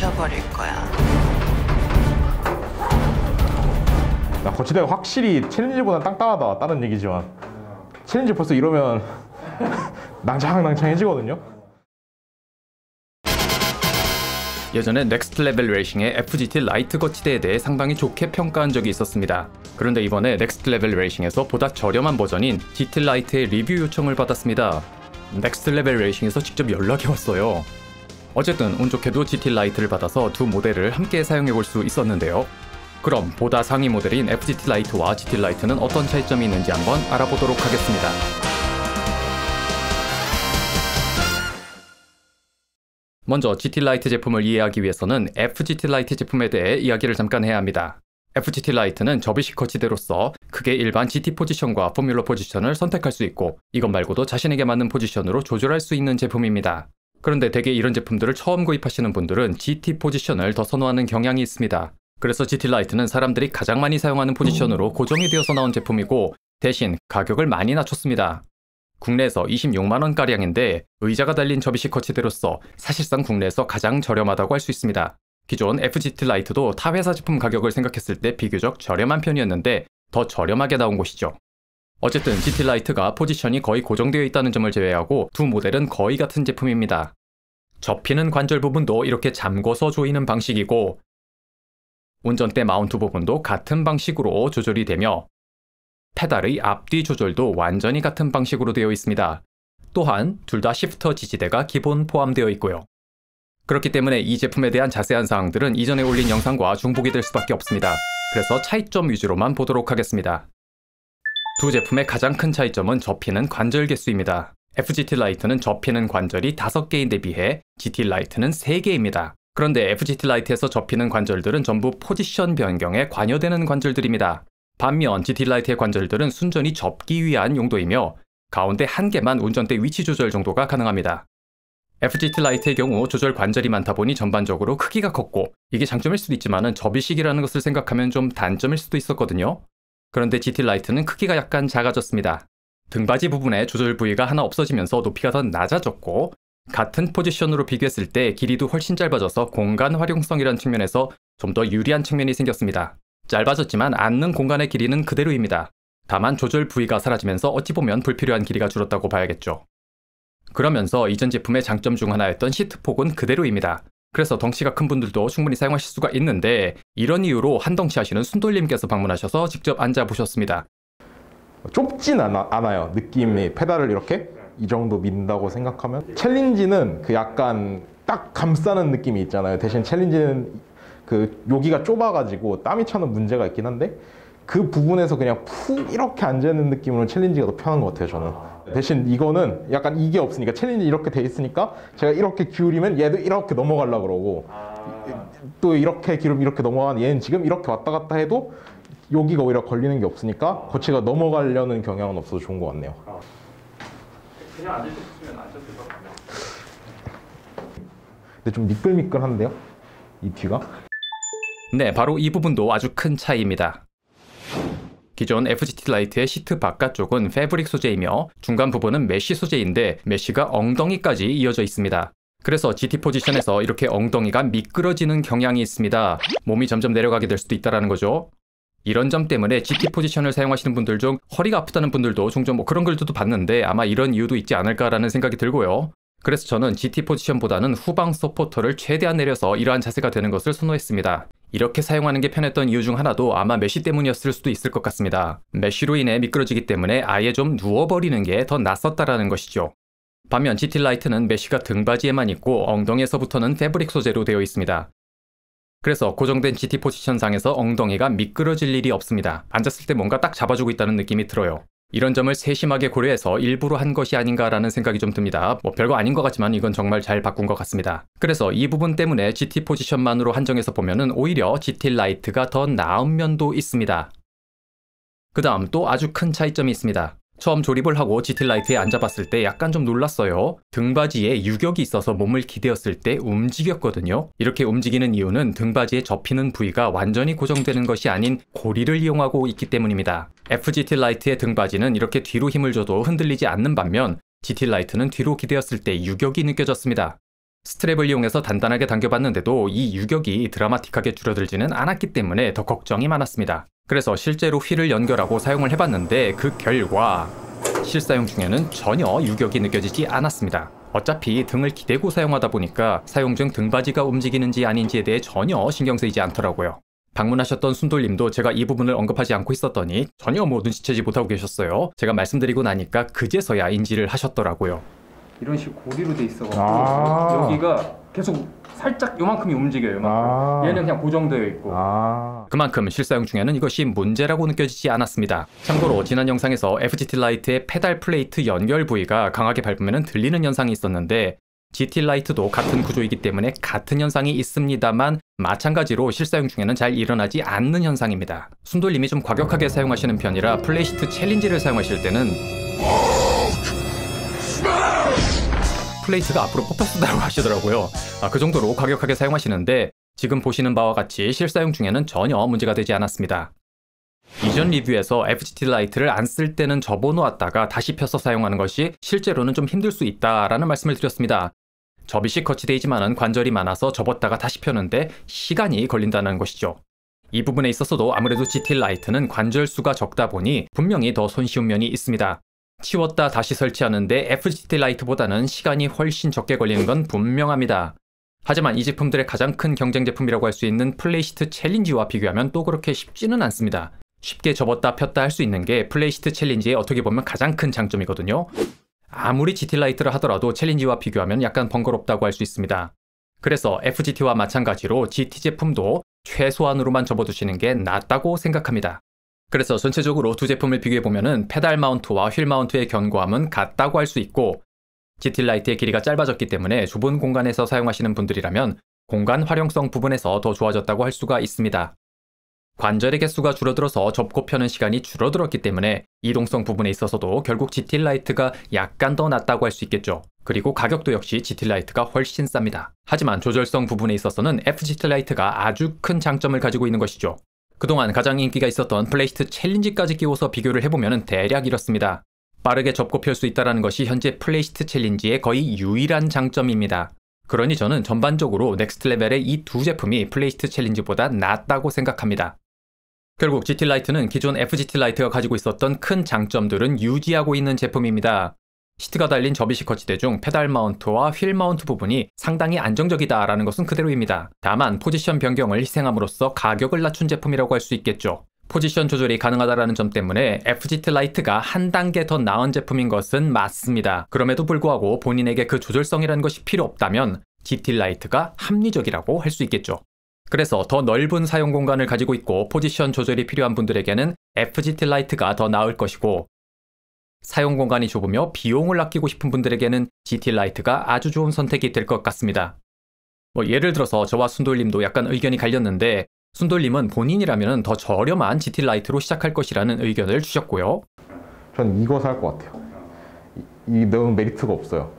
부셔버릴 거야. 나 거치대가 확실히 챌린지보다 땅땅하다 다른 얘기지만 챌린지 벌써 이러면 낭창낭창해지거든요 예전에 넥스트레벨 레이싱의 FGT 라이트 거치대에 대해 상당히 좋게 평가한 적이 있었습니다. 그런데 이번에 넥스트레벨 레이싱에서 보다 저렴한 버전인 GT 라이트의 리뷰 요청을 받았습니다. 넥스트레벨 레이싱에서 직접 연락이 왔어요. 어쨌든 운 좋게도 GT 라이트를 받아서 두 모델을 함께 사용해 볼 수 있었는데요. 그럼 보다 상위 모델인 FGT 라이트와 GT 라이트는 어떤 차이점이 있는지 한번 알아보도록 하겠습니다. 먼저 GT 라이트 제품을 이해하기 위해서는 FGT 라이트 제품에 대해 이야기를 잠깐 해야 합니다. FGT 라이트는 접이식 거치대로서 크게 일반 GT 포지션과 포뮬러 포지션을 선택할 수 있고 이것 말고도 자신에게 맞는 포지션으로 조절할 수 있는 제품입니다. 그런데 대개 이런 제품들을 처음 구입하시는 분들은 GT 포지션을 더 선호하는 경향이 있습니다. 그래서 GT 라이트는 사람들이 가장 많이 사용하는 포지션으로 음. 고정이 되어서 나온 제품이고 대신 가격을 많이 낮췄습니다. 국내에서 26만원가량인데 의자가 달린 접이식 거치대로서 사실상 국내에서 가장 저렴하다고 할 수 있습니다. 기존 FGT 라이트도 타 회사 제품 가격을 생각했을 때 비교적 저렴한 편이었는데 더 저렴하게 나온 것이죠. 어쨌든 GT라이트가 포지션이 거의 고정되어 있다는 점을 제외하고 두 모델은 거의 같은 제품입니다. 접히는 관절 부분도 이렇게 잠궈서 조이는 방식이고 운전대 마운트 부분도 같은 방식으로 조절이 되며 페달의 앞뒤 조절도 완전히 같은 방식으로 되어 있습니다. 또한 둘 다 시프터 지지대가 기본 포함되어 있고요. 그렇기 때문에 이 제품에 대한 자세한 사항들은 이전에 올린 영상과 중복이 될 수밖에 없습니다. 그래서 차이점 위주로만 보도록 하겠습니다. 두 제품의 가장 큰 차이점은 접히는 관절 개수입니다. FGT 라이트는 접히는 관절이 5개인데 비해 GT 라이트는 3개입니다. 그런데 FGT 라이트에서 접히는 관절들은 전부 포지션 변경에 관여되는 관절들입니다. 반면 GT 라이트의 관절들은 순전히 접기 위한 용도이며 가운데 한 개만 운전대 위치 조절 정도가 가능합니다. FGT 라이트의 경우 조절 관절이 많다 보니 전반적으로 크기가 컸고 이게 장점일 수도 있지만 접이식이라는 것을 생각하면 좀 단점일 수도 있었거든요. 그런데 GT 라이트는 크기가 약간 작아졌습니다. 등받이 부분에 조절 부위가 하나 없어지면서 높이가 더 낮아졌고 같은 포지션으로 비교했을 때 길이도 훨씬 짧아져서 공간 활용성이란 측면에서 좀 더 유리한 측면이 생겼습니다. 짧아졌지만 앉는 공간의 길이는 그대로입니다. 다만 조절 부위가 사라지면서 어찌 보면 불필요한 길이가 줄었다고 봐야겠죠. 그러면서 이전 제품의 장점 중 하나였던 시트 폭은 그대로입니다. 그래서 덩치가 큰 분들도 충분히 사용하실 수가 있는데 이런 이유로 한덩치 하시는 순돌님께서 방문하셔서 직접 앉아보셨습니다. 좁진 않아, 않아요. 느낌이 페달을 이렇게 이 정도 민다고 생각하면 챌린지는 그 약간 딱 감싸는 느낌이 있잖아요. 대신 챌린지는 그 여기가 좁아가지고 땀이 차는 문제가 있긴 한데 그 부분에서 그냥 푹 이렇게 앉아있는 느낌으로 챌린지가 더 편한 것 같아요 저는 대신 이거는 약간 이게 없으니까 챌린지 이렇게 돼 있으니까 제가 이렇게 기울이면 얘도 이렇게 넘어가려 그러고 또 이렇게 기름 이렇게 넘어가는 얘는 지금 이렇게 왔다 갔다 해도 여기가 오히려 걸리는 게 없으니까 거치가 넘어가려는 경향은 없어서 좋은 것 같네요 그냥 앉을 수 있으면 앉아도 될것 같요 근데 좀 미끌미끌한데요? 이 뒤가? 네, 바로 이 부분도 아주 큰 차이입니다. 기존 FGT 라이트의 시트 바깥쪽은 패브릭 소재이며 중간 부분은 메쉬 소재인데 메쉬가 엉덩이까지 이어져 있습니다. 그래서 GT 포지션에서 이렇게 엉덩이가 미끄러지는 경향이 있습니다. 몸이 점점 내려가게 될 수도 있다는 거죠. 이런 점 때문에 GT 포지션을 사용하시는 분들 중 허리가 아프다는 분들도 종종 뭐 그런 글들도 봤는데 아마 이런 이유도 있지 않을까라는 생각이 들고요. 그래서 저는 GT 포지션보다는 후방 서포터를 최대한 내려서 이러한 자세가 되는 것을 선호했습니다. 이렇게 사용하는 게 편했던 이유 중 하나도 아마 메쉬 때문이었을 수도 있을 것 같습니다. 메쉬로 인해 미끄러지기 때문에 아예 좀 누워버리는 게 더 낫었다라는 것이죠. 반면 GT 라이트는 메쉬가 등받이에만 있고 엉덩이에서부터는 패브릭 소재로 되어 있습니다. 그래서 고정된 GT 포지션상에서 엉덩이가 미끄러질 일이 없습니다. 앉았을 때 뭔가 딱 잡아주고 있다는 느낌이 들어요. 이런 점을 세심하게 고려해서 일부러 한 것이 아닌가라는 생각이 좀 듭니다. 뭐 별거 아닌 것 같지만 이건 정말 잘 바꾼 것 같습니다. 그래서 이 부분 때문에 GT 포지션만으로 한정해서 보면 오히려 GT 라이트가 더 나은 면도 있습니다. 그 다음 또 아주 큰 차이점이 있습니다. 처음 조립을 하고 GT라이트에 앉아봤을 때 약간 좀 놀랐어요. 등받이에 유격이 있어서 몸을 기대었을 때 움직였거든요. 이렇게 움직이는 이유는 등받이에 접히는 부위가 완전히 고정되는 것이 아닌 고리를 이용하고 있기 때문입니다. FGT 라이트의 등받이는 이렇게 뒤로 힘을 줘도 흔들리지 않는 반면 GT 라이트는 뒤로 기대었을 때 유격이 느껴졌습니다. 스트랩을 이용해서 단단하게 당겨봤는데도 이 유격이 드라마틱하게 줄어들지는 않았기 때문에 더 걱정이 많았습니다. 그래서 실제로 휠을 연결하고 사용을 해봤는데 그 결과 실사용 중에는 전혀 유격이 느껴지지 않았습니다. 어차피 등을 기대고 사용하다 보니까 사용 중 등받이가 움직이는지 아닌지에 대해 전혀 신경 쓰이지 않더라고요. 방문하셨던 순돌님도 제가 이 부분을 언급하지 않고 있었더니 전혀 뭐 눈치채지 못하고 계셨어요. 제가 말씀드리고 나니까 그제서야 인지를 하셨더라고요. 이런 식 고리로 돼 있어가지고 아 여기가 계속 살짝 요만큼이 움직여요. 요만큼. 아. 얘는 그냥 고정되어 있고. 아. 그만큼 실사용 중에는 이것이 문제라고 느껴지지 않았습니다. 참고로 지난 영상에서 FGT 라이트의 페달 플레이트 연결 부위가 강하게 밟으면 들리는 현상이 있었는데 GT 라이트도 같은 구조이기 때문에 같은 현상이 있습니다만 마찬가지로 실사용 중에는 잘 일어나지 않는 현상입니다. 순돌림이 좀 과격하게 사용하시는 편이라 플레이시트 챌린지를 사용하실 때는 플레이스가 앞으로 뽑혔다고 하시더라고요. 아, 그 정도로 과격하게 사용하시는데 지금 보시는 바와 같이 실사용 중에는 전혀 문제가 되지 않았습니다. 이전 리뷰에서 FGT 라이트를 안 쓸 때는 접어놓았다가 다시 펴서 사용하는 것이 실제로는 좀 힘들 수 있다라는 말씀을 드렸습니다. 접이식 거치대이지만은 관절이 많아서 접었다가 다시 펴는데 시간이 걸린다는 것이죠. 이 부분에 있어서도 아무래도 GT 라이트는 관절 수가 적다 보니 분명히 더 손쉬운 면이 있습니다. 치웠다 다시 설치하는데 f g t 라이트보다는 시간이 훨씬 적게 걸리는 건 분명합니다. 하지만 이 제품들의 가장 큰 경쟁 제품이라고 할 수 있는 플레이시트 챌린지와 비교하면 또 그렇게 쉽지는 않습니다. 쉽게 접었다 폈다 할 수 있는 게 플레이시트 챌린지의 어떻게 보면 가장 큰 장점이거든요. 아무리 GT 라이트를 하더라도 챌린지와 비교하면 약간 번거롭다고 할 수 있습니다. 그래서 FGT와 마찬가지로 GT 제품도 최소한으로만 접어두시는 게 낫다고 생각합니다. 그래서 전체적으로 두 제품을 비교해보면 페달 마운트와 휠 마운트의 견고함은 같다고 할 수 있고 GT 라이트의 길이가 짧아졌기 때문에 좁은 공간에서 사용하시는 분들이라면 공간 활용성 부분에서 더 좋아졌다고 할 수가 있습니다. 관절의 개수가 줄어들어서 접고 펴는 시간이 줄어들었기 때문에 이동성 부분에 있어서도 결국 GT 라이트가 약간 더 낫다고 할 수 있겠죠. 그리고 가격도 역시 GT 라이트가 훨씬 쌉니다. 하지만 조절성 부분에 있어서는 FGT 라이트가 아주 큰 장점을 가지고 있는 것이죠. 그동안 가장 인기가 있었던 플레이스트 챌린지까지 끼워서 비교를 해보면 대략 이렇습니다. 빠르게 접고 펼 수 있다는 것이 현재 플레이스트 챌린지의 거의 유일한 장점입니다. 그러니 저는 전반적으로 넥스트 레벨의 이 두 제품이 플레이스트 챌린지보다 낫다고 생각합니다. 결국 GT 라이트는 기존 FGT 라이트가 가지고 있었던 큰 장점들은 유지하고 있는 제품입니다. 시트가 달린 접이식커치대중 페달 마운트와 휠 마운트 부분이 상당히 안정적이다라는 것은 그대로입니다. 다만 포지션 변경을 희생함으로써 가격을 낮춘 제품이라고 할 수 있겠죠. 포지션 조절이 가능하다라는 점 때문에 FGT 라이트가 한 단계 더 나은 제품인 것은 맞습니다. 그럼에도 불구하고 본인에게 그 조절성이라는 것이 필요 없다면 GT 라이트가 합리적이라고 할 수 있겠죠. 그래서 더 넓은 사용 공간을 가지고 있고 포지션 조절이 필요한 분들에게는 FGT 라이트가 더 나을 것이고 사용 공간이 좁으며 비용을 아끼고 싶은 분들에게는 GT 라이트가 아주 좋은 선택이 될 것 같습니다. 뭐 예를 들어서 저와 순돌님도 약간 의견이 갈렸는데 순돌님은 본인이라면 더 저렴한 GT 라이트로 시작할 것이라는 의견을 주셨고요. 저는 이거 살 것 같아요. 이, 이 너무 메리트가 없어요.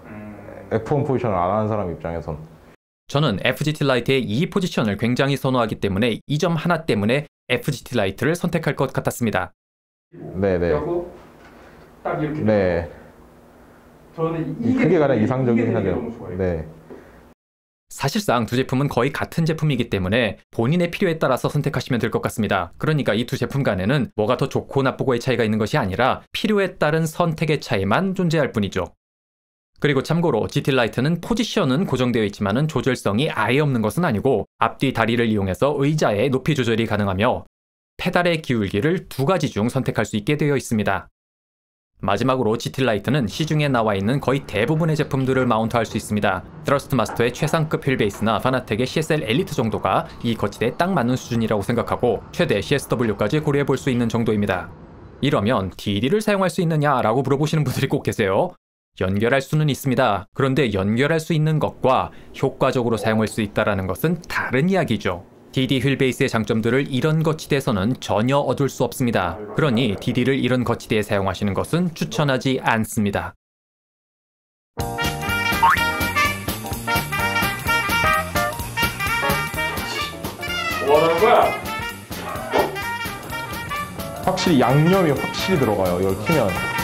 F1 포지션을 안 하는 사람 입장에선. 저는 FGT 라이트의 E 포지션을 굉장히 선호하기 때문에 이 점 하나 때문에 FGT 라이트를 선택할 것 같았습니다. 네네. 네. 딱 이렇게. 네. 저는 네, 이게 그게 가장 이상적인 생각 네. 사실상 두 제품은 거의 같은 제품이기 때문에 본인의 필요에 따라서 선택하시면 될 것 같습니다. 그러니까 이 두 제품 간에는 뭐가 더 좋고 나쁘고의 차이가 있는 것이 아니라 필요에 따른 선택의 차이만 존재할 뿐이죠. 그리고 참고로 GT 라이트는 포지션은 고정되어 있지만 조절성이 아예 없는 것은 아니고 앞뒤 다리를 이용해서 의자의 높이 조절이 가능하며 페달의 기울기를 두 가지 중 선택할 수 있게 되어 있습니다. 마지막으로 GT라이트는 시중에 나와 있는 거의 대부분의 제품들을 마운트할 수 있습니다. 드러스트마스터의 최상급 휠베이스나 파나텍의 CSL 엘리트 정도가 이 거치대에 딱 맞는 수준이라고 생각하고 최대 CSW까지 고려해 볼 수 있는 정도입니다. 이러면 DD를 사용할 수 있느냐 라고 물어보시는 분들이 꼭 계세요. 연결할 수는 있습니다. 그런데 연결할 수 있는 것과 효과적으로 사용할 수 있다는 것은 다른 이야기죠. DD 휠베이스의 장점들을 이런 거치대에서는 전혀 얻을 수 없습니다. 그러니 DD를 이런 거치대에 사용하시는 것은 추천하지 않습니다. 뭐하는 거야? 확실히 양념이 확실히 들어가요, 이걸 키면.